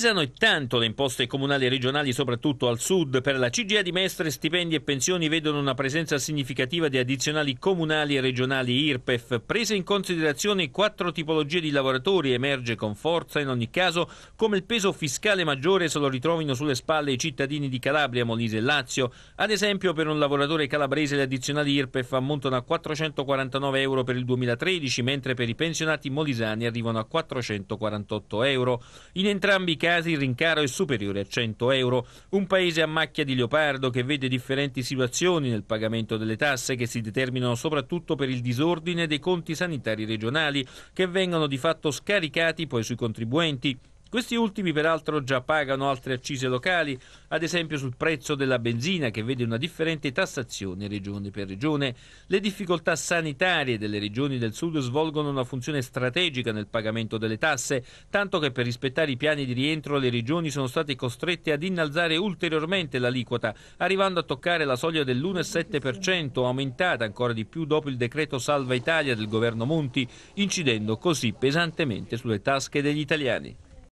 Pesano e tanto le imposte comunali e regionali, soprattutto al sud. Per la CGA di Mestre, stipendi e pensioni vedono una presenza significativa di addizionali comunali e regionali IRPEF. Prese in considerazione quattro tipologie di lavoratori, emerge con forza in ogni caso come il peso fiscale maggiore se lo ritrovino sulle spalle i cittadini di Calabria, Molise e Lazio. Ad esempio, per un lavoratore calabrese le addizionali IRPEF ammontano a 449 euro per il 2013, mentre per i pensionati molisani arrivano a 448 euro. In entrambi i casi casi il rincaro è superiore a 100 euro. Un paese a macchia di leopardo che vede differenti situazioni nel pagamento delle tasse che si determinano soprattutto per il disordine dei conti sanitari regionali che vengono di fatto scaricati poi sui contribuenti. Questi ultimi peraltro già pagano altre accise locali, ad esempio sul prezzo della benzina che vede una differente tassazione regione per regione. Le difficoltà sanitarie delle regioni del sud svolgono una funzione strategica nel pagamento delle tasse, tanto che per rispettare i piani di rientro le regioni sono state costrette ad innalzare ulteriormente l'aliquota, arrivando a toccare la soglia dell'1,7%, aumentata ancora di più dopo il decreto Salva Italia del governo Monti, incidendo così pesantemente sulle tasche degli italiani.